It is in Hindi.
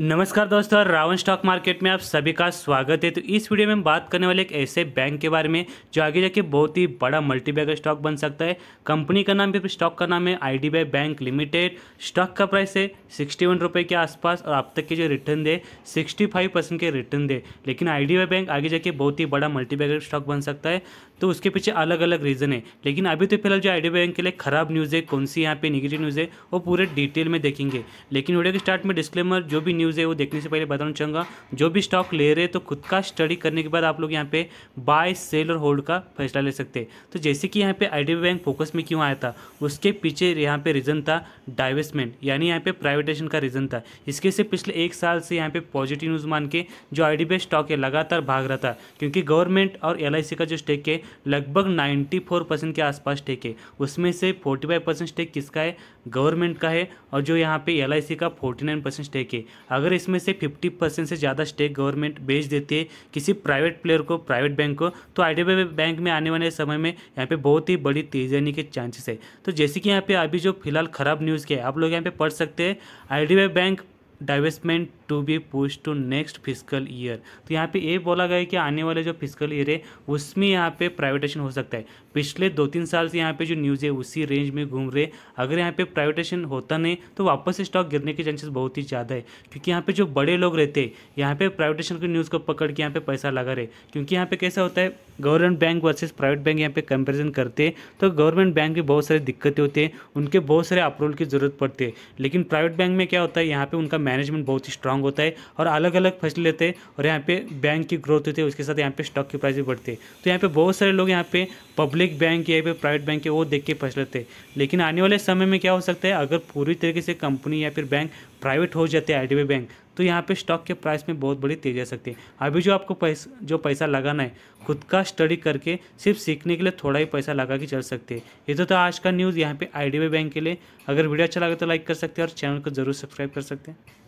नमस्कार दोस्तों रावण स्टॉक मार्केट में आप सभी का स्वागत है तो इस वीडियो में हम बात करने वाले एक ऐसे बैंक के बारे में जो आगे जाके बहुत ही बड़ा मल्टीबैगर स्टॉक बन सकता है कंपनी का नाम भी स्टॉक का नाम है बाई बैंक लिमिटेड स्टॉक का प्राइस है सिक्सटी वन रुपये के आसपास और अब तक के जो रिटर्न दे सिक्सटी फाइव परसेंट के रिटर्न दे लेकिन आई बैंक आगे जाके बहुत ही बड़ा मल्टीबैगर स्टॉक बन सकता है तो उसके पीछे अलग अलग रीज़न है लेकिन अभी तो फिलहाल जो आई बैंक के लिए खराब न्यूज़ है कौन सी यहाँ पे निगेटिव न्यूज़ है वो पूरे डिटेल में देखेंगे लेकिन वीडियो के स्टार्ट में डिस्क्लेमर जो भी न्यूज़ न्यूज़ है वो देखने से पहले बताना चाहूँगा जो भी स्टॉक ले रहे हैं तो खुद का स्टडी करने के बाद आप लोग यहाँ पे बाय सेल और होल्ड का फैसला ले सकते हैं तो जैसे कि यहाँ पे आई बैंक फोकस में क्यों आया था उसके पीछे यहाँ पे रीज़न था डाइवेस्टमेंट यानी यहाँ पे प्राइवेटाइजेशन का रीज़न था इसके से पिछले एक साल से यहाँ पे पॉजिटिव न्यूज़ मान के जो आई स्टॉक है लगातार भाग रहा था क्योंकि गवर्नमेंट और एल का जो स्टेक है लगभग नाइन्टी के आसपास स्टेक है उसमें से फोर्टी स्टेक किसका है गवर्नमेंट का है और जो यहाँ पे एल का फोर्टी स्टेक है अगर इसमें से फिफ्टी परसेंट से ज़्यादा स्टेक गवर्नमेंट बेच देती है किसी प्राइवेट प्लेयर को प्राइवेट बैंक को तो आई बैंक में आने वाले समय में यहाँ पे बहुत ही बड़ी आने के चांसेस है तो जैसे कि यहाँ पे अभी जो फिलहाल ख़राब न्यूज़ के है आप लोग यहाँ पे पढ़ सकते हैं आई bank divestment to be push to next fiscal year तो यहाँ पे ये बोला गया है कि आने वाले जो फिजिकल ईयर है उसमें यहाँ पे प्राइवेटेशन हो सकता है पिछले दो तीन साल से यहाँ पे जो न्यूज़ है उसी रेंज में घूम रहे अगर यहाँ पे प्राइवेटेशन होता नहीं तो वापस स्टॉक गिरने के चांसेस बहुत ही ज़्यादा है क्योंकि यहाँ पे जो बड़े लोग रहते हैं यहाँ पे प्राइवेटेशन की न्यूज़ को पकड़ के यहाँ पे पैसा लगा रहे क्योंकि यहाँ पे कैसा होता है government bank versus private bank यहाँ पे कंपेरिजन करते हैं तो गवर्नमेंट बैंक भी बहुत सारी दिक्कतें होती हैं उनके बहुत सारे अप्रूवल की ज़रूरत पड़ती है लेकिन प्राइवेट बैंक में क्या होता है यहाँ पे उनका मैनेजमेंट बहुत ही स्ट्रांग होता है और अलग अलग फसल लेते हैं और यहाँ पे बैंक की ग्रोथ होती है उसके साथ यहाँ पे स्टॉक की प्राइस भी बढ़ती है तो यहाँ पे बहुत सारे लोग यहाँ पे पब्लिक बैंक या फिर प्राइवेट बैंक है वो देख के फंस लेते हैं लेकिन आने वाले समय में क्या हो सकता है अगर पूरी तरीके से कंपनी या फिर बैंक प्राइवेट हो जाते हैं आई बैंक तो यहाँ पे स्टॉक के प्राइस में बहुत बड़ी तेज़ी आ सकती है अभी जो आपको पैस जो पैसा लगाना है खुद का स्टडी करके सिर्फ सीखने के लिए थोड़ा ही पैसा लगा के चल सकते हैं ये तो था आज का न्यूज़ यहाँ पे आई बैंक के लिए अगर वीडियो अच्छा लगे तो लाइक कर सकते हैं और चैनल को जरूर सब्सक्राइब कर सकते हैं